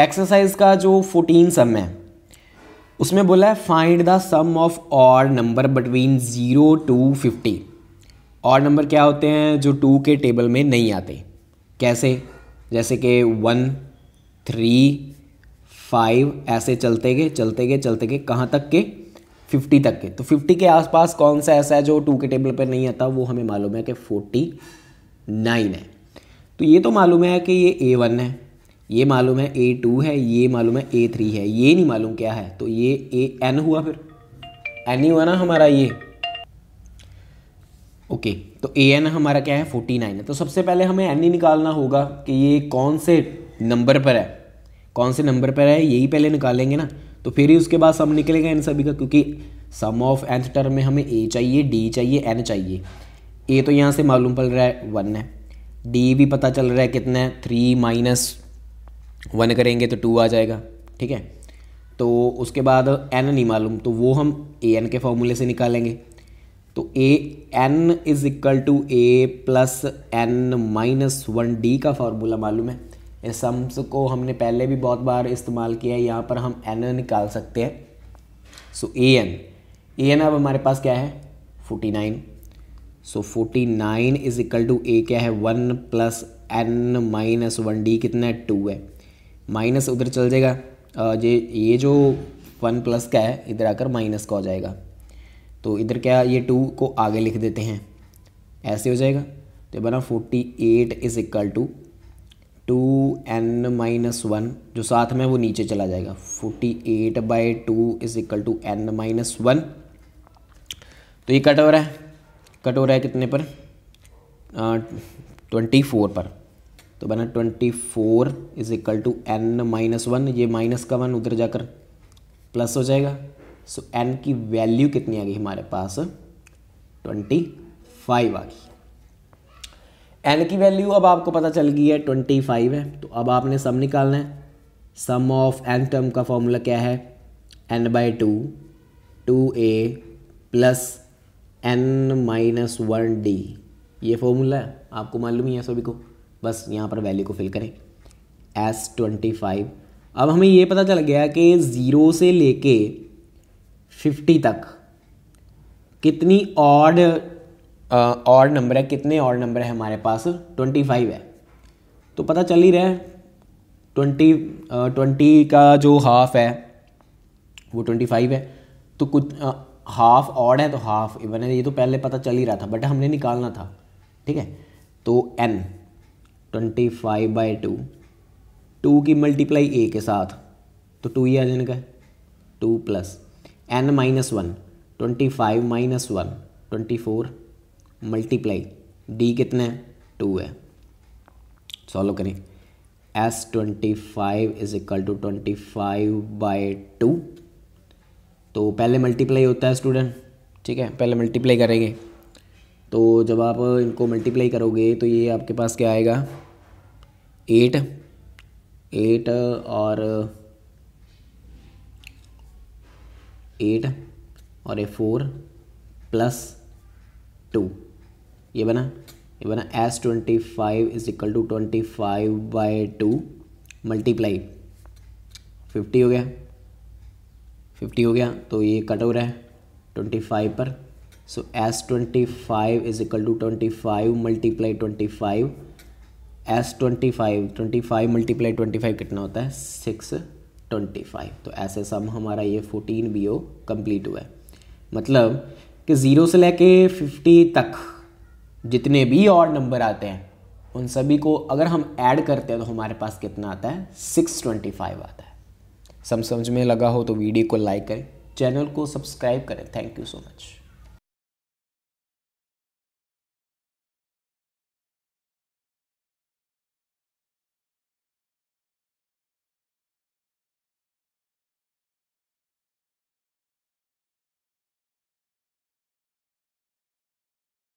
exercise का जो fourteen सम है उसमें बोला है find the sum of odd number between zero to fifty odd number क्या होते हैं जो टू के टेबल में नहीं आते कैसे जैसे कि वन थ्री फाइव ऐसे चलते गए चलते गए चलते गए कहाँ तक के फिफ्टी तक के तो फिफ्टी के आसपास कौन सा ऐसा है जो टू के टेबल पर नहीं आता वो हमें मालूम है कि फोर्टी नाइन है तो ये तो मालूम है कि ये ए वन है ये मालूम है ए टू है ये मालूम है ए थ्री है ये नहीं मालूम क्या है तो ये ए एन हुआ फिर एन ही हुआ ना हमारा ये ओके तो ए एन हमारा क्या है फोर्टी नाइन है तो सबसे पहले हमें एन ही निकालना होगा कि ये कौन से नंबर पर है कौन से नंबर पर है यही पहले निकालेंगे ना तो फिर ही उसके बाद सम निकलेगा इन सभी का क्योंकि सम ऑफ एंथ टर्म में हमें ए चाहिए डी चाहिए एन चाहिए ए तो यहाँ से मालूम पड़ रहा है वन है डी भी पता चल रहा है कितना है थ्री माइनस वन करेंगे तो टू आ जाएगा ठीक है तो उसके बाद एन नहीं मालूम तो वो हम ए एन के फॉर्मूले से निकालेंगे तो a n is equal to a plus n minus one d का फार्मूला मालूम है इस सम्स को हमने पहले भी बहुत बार इस्तेमाल किया है यहाँ पर हम एन निकाल सकते हैं सो ए एन ए एन अब हमारे पास क्या है forty nine so forty nine is equal to a क्या है one plus n minus one d कितना है टू है माइनस उधर चल जाएगा ये ये जो वन प्लस का है इधर आकर माइनस का हो जाएगा तो इधर क्या ये टू को आगे लिख देते हैं ऐसे हो जाएगा तो बना forty eight is equal to two n minus one जो साथ में वो नीचे चला जाएगा forty eight by two is equal to n minus one तो ये कट हो रहा है कट हो रहा है कितने पर ट्वेंटी फोर पर तो बना twenty four is equal to n minus one ये माइनस का वन उधर जाकर प्लस हो जाएगा सो so, एन की वैल्यू कितनी आ गई हमारे पास ट्वेंटी फाइव आ गई एन की वैल्यू अब आपको पता चल गई है ट्वेंटी फाइव है तो अब आपने सम निकालना है सम ऑफ एन टर्म का फॉर्मूला क्या है n by two two a plus n minus one d ये फॉर्मूला है आपको मालूम ही है सभी को बस यहाँ पर वैल्यू को फिल करें एस ट्वेंटी फाइव अब हमें ये पता चल गया कि ज़ीरो से लेके फिफ्टी तक कितनी ऑड ऑड नंबर है कितने ऑड नंबर है हमारे पास ट्वेंटी फाइव है तो पता चल ही रहा है ट्वेंटी ट्वेंटी का जो हाफ है वो ट्वेंटी फाइव है तो कुछ हाफ ऑड है तो हाफ इवन है ये तो पहले पता चल ही रहा था बट हमने निकालना था ठीक है तो n twenty five by two two की मल्टीप्लाई ए के साथ तो टू ही आ जाने का two plus n minus one twenty five minus one twenty four multiply d कितना है टू है सॉल्व करें S twenty five is equal to twenty five by two तो पहले मल्टीप्लाई होता है स्टूडेंट ठीक है पहले मल्टीप्लाई करेंगे तो जब आप इनको मल्टीप्लाई करोगे तो ये आपके पास क्या आएगा एट एट और एट और ए फोर प्लस टू ये बना ये बना S twenty five is equal to twenty five by two multiply fifty हो गया फिफ्टी हो गया तो ये कट हो रहा है ट्वेंटी फाइव पर so S twenty five is equal to twenty five multiply twenty five S twenty five twenty five multiply twenty five कितना होता है सिक्स ट्वेंटी फाइव तो ऐसे सम हमारा ये फोर्टीन बी ओ कम्प्लीट हुआ है मतलब कि ज़ीरो से लेके फिफ्टी तक जितने भी और नंबर आते हैं उन सभी को अगर हम ऐड करते हैं तो हमारे पास कितना आता है सिक्स ट्वेंटी फाइव आता है सम समझ में लगा हो तो वीडियो को लाइक करें चैनल को सब्सक्राइब करें थैंक यू सो मच